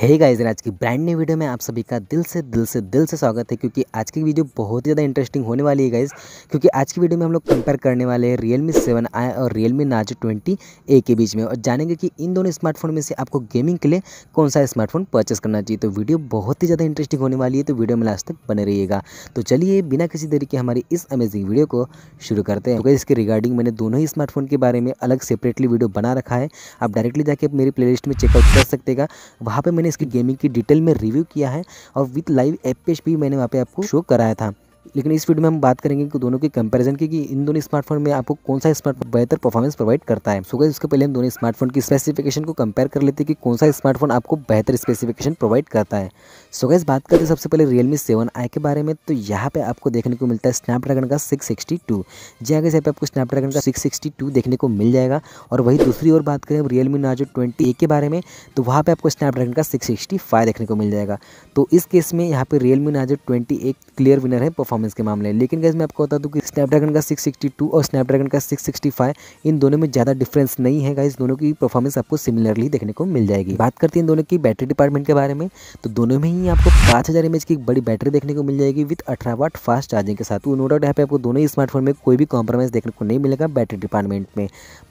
hey guys आज की brand new video में आप सभी का दिल से दिल से दिल से स्वागत है क्योंकि आज की वीडियो बहुत ही ज़्यादा इंटरेस्टिंग होने वाली है गाइज क्योंकि आज की वीडियो में हम लोग कंपेयर करने वाले हैं रियल मी सेवन आई और रियल मी नाजो ट्वेंटी ए के बीच में और जानेंगे कि इन दोनों स्मार्टफोन में से आपको गेमिंग के लिए कौन सा स्मार्टफोन परचेस करना चाहिए तो वीडियो बहुत ही ज़्यादा इंटरेस्टिंग होने वाली है तो वीडियो में लास्ट तक बने रहिएगा तो चलिए बिना किसी देरी के हमारी इस अमेजिंग वीडियो को शुरू करते हैं तो इसके रिगार्डिंग मैंने दोनों ही स्मार्टफोन के बारे में अलग सेपरेटली वीडियो बना रखा है आप डायरेक्टली जाके मेरी प्ले में चेकआउट कर सकतेगा वहाँ पर मैंने इसकी गेमिंग की डिटेल में रिव्यू किया है और विथ लाइव एप पेज भी मैंने वहाँ पे आपको शो कराया था लेकिन इस वीडियो में हम बात करेंगे कि दोनों के कंपैरिजन की कि इन दोनों स्मार्टफोन में आपको कौन सा स्मार्टफोन बेहतर परफॉर्मेंस प्रोवाइड करता है सो so, उसके पहले हम दोनों स्मार्टफोन की स्पेसिफिकेशन को कंपेयर कर लेते हैं कि कौन सा स्मार्टफोन आपको बेहतर स्पेसिफिकेशन प्रोवाइड करता है सो so, बात करते हैं सबसे पहले रियलमी सेवन आई के बारे में तो यहाँ पे आपको देखने को मिलता है स्नैपड्रैगन का सिक्स सिक्सटी टू जी आगे हाँ यहाँ पे आपको स्नैपड्रैगन का सिक्स सिक्सटी टू देखने को मिल जाएगा और वही दूसरी ओर बात करें रियलमी नाजो ट्वेंटी के बारे में तो वहाँ पर आपको स्नैपड्रैगन का सिक्स सिक्सटी फाइव देखने को मिल जाएगा तो इस केस में यहाँ पर realme narzo twenty A clear winner है परफॉर्मेंस परफॉर्मेंस के मामले लेकिन गैस मैं आपको बता दूँ कि स्नैपड्रैगन का 662 और स्नैपड्रैगन का 665 इन दोनों में ज़्यादा डिफरेंस नहीं है गाइज दोनों की परफॉर्मेंस आपको सिमिलरली देखने को मिल जाएगी बात करते हैं इन दोनों की बैटरी डिपार्टमेंट के बारे में तो दोनों में ही आपको पाँच हज़ार की एक बड़ी बैटरी देखने को मिल जाएगी विथ अठारह वाट फास्ट चार्जिंग के साथ तो नो डाउट यहाँ पे आपको दोनों ही स्मार्टफोन में कोई भी कॉम्प्रोमाइज़ देखने को नहीं मिलेगा बैटरी डिपार्टमेंट में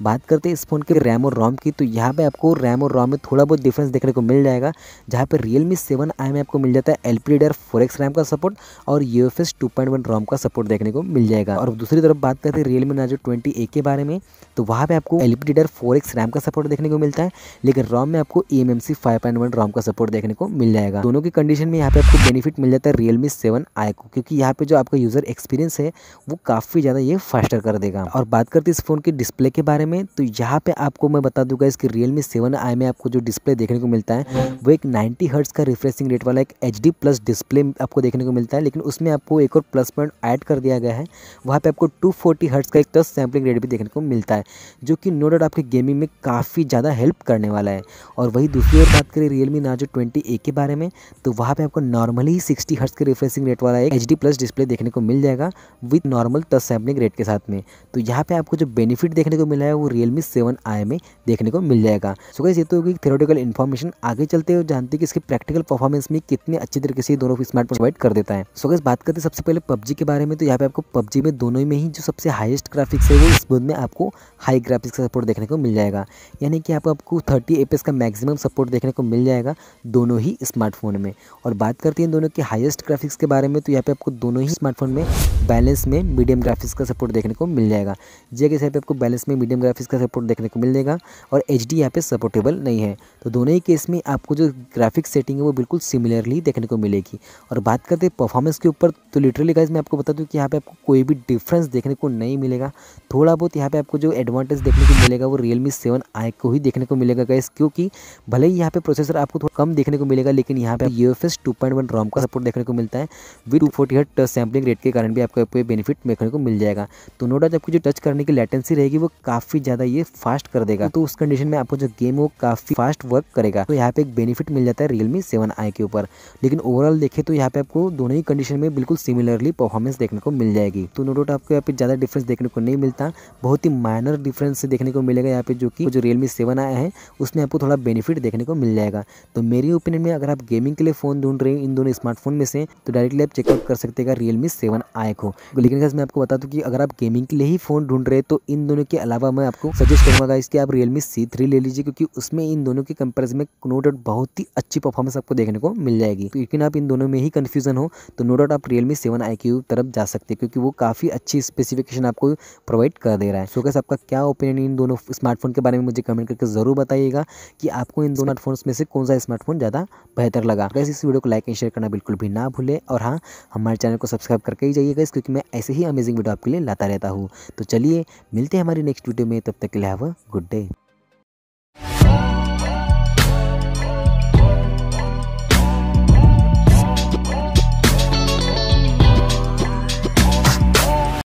बात करते हैं इस फोन के रैम और रॉम की तो यहाँ पर आपको रैम और रॉम में थोड़ा बहुत डिफरेंस देखने को मिल जाएगा जहाँ पर रियलमी सेवन आई में आपको मिल जाता है एल पी रैम का सपोर्ट और यू एफ वन रोम का सपोर्ट देखने को मिल जाएगा और दूसरी तरफ बात करते हैं रियल मी नाजो ट्वेंटी के बारे में तो वहाँ पे आपको एल पी फोर रैम का सपोर्ट देखने को मिलता है लेकिन रोम में आपको ई एम एम सी का सपोर्ट देखने को मिल जाएगा दोनों की कंडीशन में यहाँ पे आपको बेनिफिट मिल जाता है रियल मी सेवन आई को क्योंकि यहाँ पे जो आपका यूजर एक्सपीरियंस है वो काफ़ी ज़्यादा ये फास्टर कर देगा और बात करते इस फोन के डिस्प्ले के बारे में तो यहाँ पे आपको मैं बता दूंगा इसके रियल मी सेवन आई में आपको जो डिस्प्ले देखने को मिलता है वो एक नाइन्टी हर्ट्स का रिफ्रेशिंग रेट वाला एक एच प्लस डिस्प्ले आपको देखने को मिलता है लेकिन उसमें आपको एक और प्लस पॉइंट ऐड कर दिया गया है वहाँ पे आपको 240 फोर्टी हर्ट्स का एक टच तो सैम्पलिंग रेट भी देखने को मिलता है जो कि नो डाउट आपके गेमिंग में काफ़ी ज़्यादा हेल्प करने वाला है और वही दूसरी ओर बात करें रियलमी नाजो ट्वेंटी ए के बारे में तो वहाँ पर आपको नॉर्मली ही सिक्सटी हर्ट्स के रिफ्रेशिंग रेट वाला एक एच प्लस डिस्प्ले देखने को मिल जाएगा with normal touch sampling rate के साथ में तो यहाँ पर आपको जो बेनिफिट देखने को मिला है वो रियलमी सेवन आई में देखने को मिल जाएगा सो गई ये तो होगी थेरोटिकल इन्फॉर्मेशन आगे चलते हो जानते हैं कि इसके प्रैक्टिकल परफॉर्मेंस में कितने अच्छे तरीके से दोनों स्मार्टफोन प्रोवाइड कर देता है सो गई बात करते हैं सबसे पहले पबजी के बारे में तो यहाँ पे आपको पबजी में दोनों में ही जो सबसे हाईएस्ट ग्राफिक्स है वो इस बोन में आपको हाई ग्राफिक्स का सपोर्ट देखने को मिल जाएगा यानी कि आपको आपको थर्टी ए का मैक्सिमम सपोर्ट देखने को मिल जाएगा दोनों ही स्मार्टफोन में और बात करते हैं दोनों के हाइस्ट ग्राफिक्स के बारे में तो यहाँ पे आपको दोनों ही स्मार्टफोन में बैलेंस में मीडियम ग्राफिक्स का सपोर्ट देखने को मिल जाएगा जैसे के पे आपको बैलेंस में मीडियम ग्राफिक्स का सपोर्ट देखने को मिल जाएगा और एच डी यहाँ पे सपोर्टेबल नहीं है तो दोनों ही केस में आपको जो ग्राफिक्स सेटिंग है वो बिल्कुल सिमिलरली देखने को मिलेगी और बात करते हैं परफॉर्मेंस के ऊपर तो लिटरली लिटरली गाइज मैं आपको बता दूँ कि यहाँ पे आपको कोई भी डिफरेंस देखने को नहीं मिलेगा थोड़ा बहुत यहाँ पे आपको जो एडवांटेज देखने को मिलेगा वो रियल मी सेवन आई को ही देखने को मिलेगा गाइज क्योंकि भले ही यहाँ पे प्रोसेसर आपको थोड़ा कम देखने को मिलेगा लेकिन यहाँ पे U F S two point one ROM का सपोर्ट देखने को मिलता है विद टू फोर्टी हट सैम्पलिंग रेट के कारण भी आपको बेनिफिट देखने को मिल जाएगा तो नो डाउट आपको जो टच करने की लेटेंसी रहेगी वो काफ़ी ज़्यादा ये फास्ट कर देगा तो उस कंडीशन में आपको जो गेम वो काफ़ी फास्ट वर्क करेगा तो यहाँ पे एक बेनिफिट मिल जाता है रियलमी सेवन आई के ऊपर लेकिन ओवरऑल देखें तो यहाँ पे आपको दोनों ही कंडीशन में बिल्कुल सिमिलर सिमिलरली परफॉर्मेंस देखने को मिल जाएगी तो नो डाउट आपको यहाँ पे ज़्यादा डिफरेंस देखने को नहीं मिलता बहुत ही माइनर डिफरेंस देखने को मिलेगा यहाँ पे जो कि जो रियलमी सेवन आया है उसमें आपको थोड़ा बेनिफिट देखने को मिल जाएगा तो मेरी ओपिनियन में अगर आप गेमिंग के लिए फ़ोन ढूंढ रहे हैं इन दोनों स्मार्टफोन में से तो डायरेक्टली आप चेकअप कर सकते हैं रियलमी सेवन आए को लेकिन मैं आपको बता दूँ कि अगर आप गेमिंग के लिए ही फ़ोन ढूंढ रहे तो इन दोनों के अलावा मैं आपको सजेस्ट करूँगा इसके आप रियलमी सी ले लीजिए क्योंकि उसमें इन दोनों के कंपेरिजन में नो डाउट बहुत ही अच्छी परफॉर्मेंस आपको देखने को मिल जाएगी लेकिन तो आप इन दोनों में ही कन्फ्यूजन हो तो नो डाउट आप रियलमी सेवन आई तरफ जा सकते हैं क्योंकि वो काफ़ी अच्छी स्पेसिफिकेशन आपको प्रोवाइड कर दे रहा है सो कैसे आपका क्या ओपिनियन इन दोनों स्मार्टफोन के बारे में मुझे कमेंट करके ज़रूर बताइएगा कि आपको इन दोनों स्मार्टफोन में से कौन सा स्मार्टफोन ज़्यादा बेहतर लगा कैसे इस वीडियो को लाइक एंड शेयर करना बिल्कुल भी ना भूलें और हाँ हमारे चैनल को सब्सक्राइब करके ही जाइएगा क्योंकि मैं ऐसे ही अमेजिंग वीडियो आपके लिए लाता रहता हूँ तो चलिए मिलते हैं हमारी नेक्स्ट वीडियो में तब तक के लिए हैव अ गुड डे